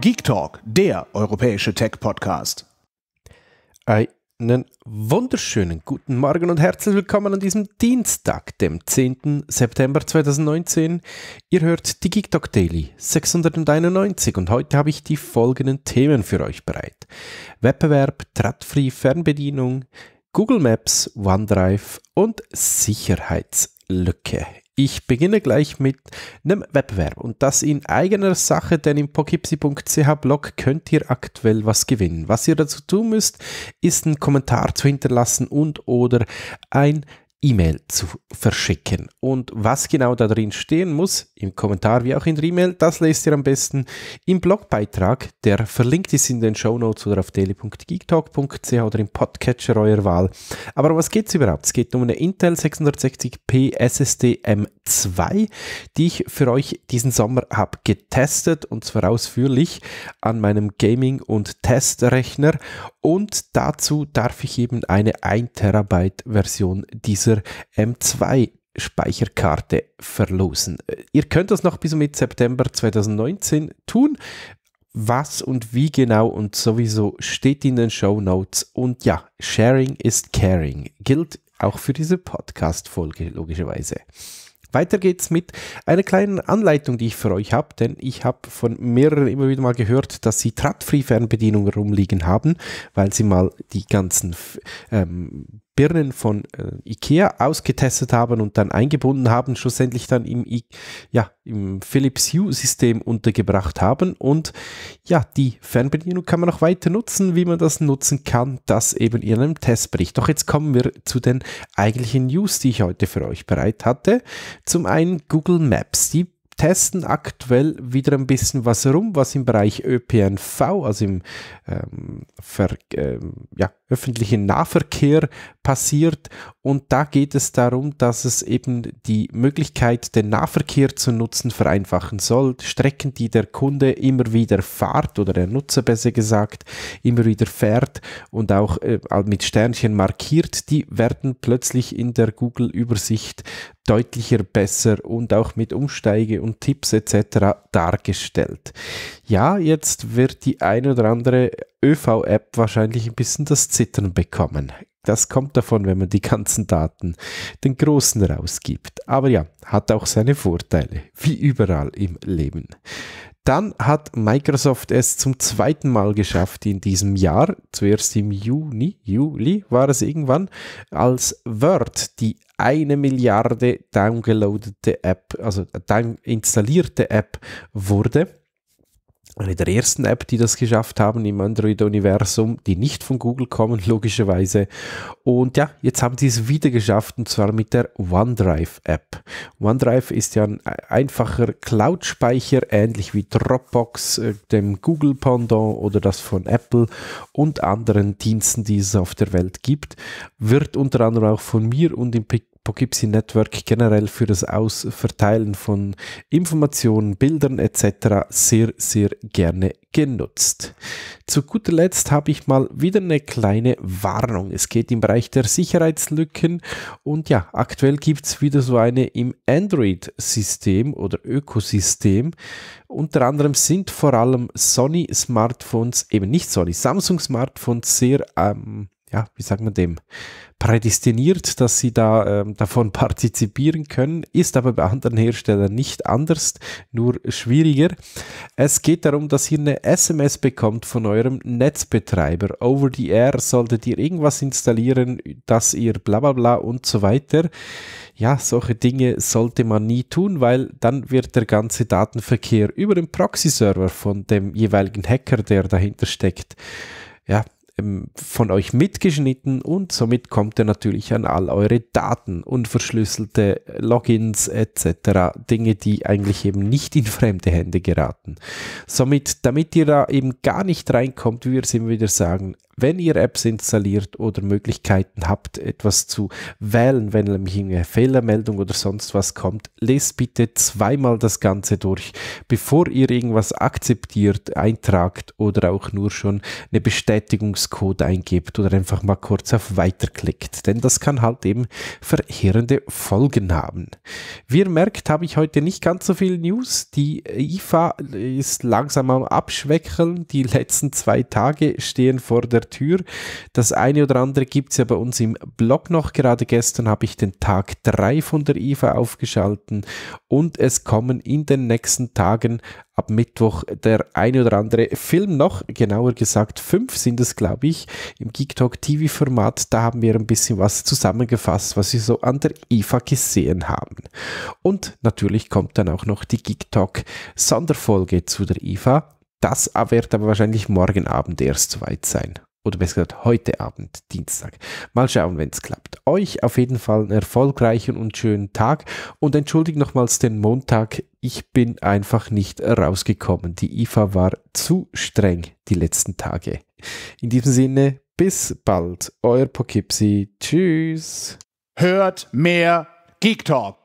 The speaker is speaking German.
Geek Talk, der europäische Tech-Podcast. Einen wunderschönen guten Morgen und herzlich willkommen an diesem Dienstag, dem 10. September 2019. Ihr hört die Geek Talk Daily 691 und heute habe ich die folgenden Themen für euch bereit: Wettbewerb, Tradfree Fernbedienung, Google Maps, OneDrive und Sicherheitslücke. Ich beginne gleich mit einem Wettbewerb und das in eigener Sache, denn im pokipsi.ch Blog könnt ihr aktuell was gewinnen. Was ihr dazu tun müsst, ist einen Kommentar zu hinterlassen und oder ein E-Mail zu verschicken. Und was genau da drin stehen muss, im Kommentar wie auch in der E-Mail, das lest ihr am besten im Blogbeitrag, der verlinkt ist in den Show Notes oder auf daily.geektalk.ch oder im Podcatcher eurer Wahl. Aber was geht es überhaupt? Es geht um eine Intel 660p SSD M2, die ich für euch diesen Sommer habe getestet und zwar ausführlich an meinem Gaming- und Testrechner und dazu darf ich eben eine 1 tb Version dieser dieser M2 ähm, Speicherkarte verlosen. Äh, ihr könnt das noch bis mit September 2019 tun. Was und wie genau und sowieso steht in den Show Notes. Und ja, Sharing is Caring gilt auch für diese Podcast-Folge logischerweise. Weiter geht's mit einer kleinen Anleitung, die ich für euch habe, denn ich habe von mehreren immer wieder mal gehört, dass sie Tradfree-Fernbedienungen rumliegen haben, weil sie mal die ganzen ähm, Birnen von äh, IKEA ausgetestet haben und dann eingebunden haben, schlussendlich dann im, I ja, im Philips Hue-System untergebracht haben. Und ja, die Fernbedienung kann man noch weiter nutzen, wie man das nutzen kann, das eben in einem Testbericht. Doch jetzt kommen wir zu den eigentlichen News, die ich heute für euch bereit hatte. Zum einen Google Maps. Die testen aktuell wieder ein bisschen was rum, was im Bereich ÖPNV, also im ähm, ähm, ja, öffentlichen Nahverkehr passiert. Und da geht es darum, dass es eben die Möglichkeit, den Nahverkehr zu nutzen, vereinfachen soll. Strecken, die der Kunde immer wieder fährt oder der Nutzer besser gesagt immer wieder fährt und auch äh, mit Sternchen markiert, die werden plötzlich in der Google-Übersicht deutlicher besser und auch mit Umsteige und Tipps etc. dargestellt. Ja, jetzt wird die ein oder andere ÖV-App wahrscheinlich ein bisschen das Zittern bekommen. Das kommt davon, wenn man die ganzen Daten den Großen rausgibt. Aber ja, hat auch seine Vorteile, wie überall im Leben. Dann hat Microsoft es zum zweiten Mal geschafft in diesem Jahr, zuerst im Juni, Juli war es irgendwann, als Word die eine Milliarde downloadete App, also installierte App wurde eine der ersten App, die das geschafft haben im Android-Universum, die nicht von Google kommen, logischerweise. Und ja, jetzt haben sie es wieder geschafft und zwar mit der OneDrive-App. OneDrive ist ja ein einfacher Cloud-Speicher, ähnlich wie Dropbox, äh, dem Google-Pendant oder das von Apple und anderen Diensten, die es auf der Welt gibt. Wird unter anderem auch von mir und im Poughkeepsie Network generell für das Ausverteilen von Informationen, Bildern etc. sehr, sehr gerne genutzt. Zu guter Letzt habe ich mal wieder eine kleine Warnung. Es geht im Bereich der Sicherheitslücken und ja, aktuell gibt es wieder so eine im Android-System oder Ökosystem. Unter anderem sind vor allem Sony-Smartphones, eben nicht Sony, Samsung-Smartphones sehr ähm, ja, wie sagt man dem, prädestiniert, dass sie da ähm, davon partizipieren können, ist aber bei anderen Herstellern nicht anders, nur schwieriger. Es geht darum, dass ihr eine SMS bekommt von eurem Netzbetreiber. Over the air solltet ihr irgendwas installieren, dass ihr bla bla bla und so weiter. Ja, solche Dinge sollte man nie tun, weil dann wird der ganze Datenverkehr über den Proxy-Server von dem jeweiligen Hacker, der dahinter steckt, ja, ähm, von euch mitgeschnitten und somit kommt ihr natürlich an all eure Daten, unverschlüsselte Logins etc. Dinge, die eigentlich eben nicht in fremde Hände geraten. Somit, damit ihr da eben gar nicht reinkommt, wie wir es immer wieder sagen, wenn ihr Apps installiert oder Möglichkeiten habt, etwas zu wählen, wenn nämlich eine Fehlermeldung oder sonst was kommt, lest bitte zweimal das Ganze durch, bevor ihr irgendwas akzeptiert, eintragt oder auch nur schon eine Bestätigungscode eingebt oder einfach mal kurz auf Weiter klickt, denn das kann halt eben verheerende Folgen haben. Wie ihr merkt, habe ich heute nicht ganz so viel News. Die IFA ist langsam am Abschwächeln. Die letzten zwei Tage stehen vor der der Tür. Das eine oder andere gibt es ja bei uns im Blog noch. Gerade gestern habe ich den Tag 3 von der IFA aufgeschalten und es kommen in den nächsten Tagen ab Mittwoch der eine oder andere Film noch. Genauer gesagt, fünf sind es, glaube ich, im Geek Talk TV-Format. Da haben wir ein bisschen was zusammengefasst, was wir so an der IFA gesehen haben. Und natürlich kommt dann auch noch die Geek Talk Sonderfolge zu der IFA. Das wird aber wahrscheinlich morgen Abend erst soweit sein oder besser gesagt heute Abend, Dienstag. Mal schauen, wenn es klappt. Euch auf jeden Fall einen erfolgreichen und schönen Tag und entschuldigt nochmals den Montag. Ich bin einfach nicht rausgekommen. Die IFA war zu streng die letzten Tage. In diesem Sinne, bis bald. Euer Pokipsi. Tschüss. Hört mehr Geek Talk.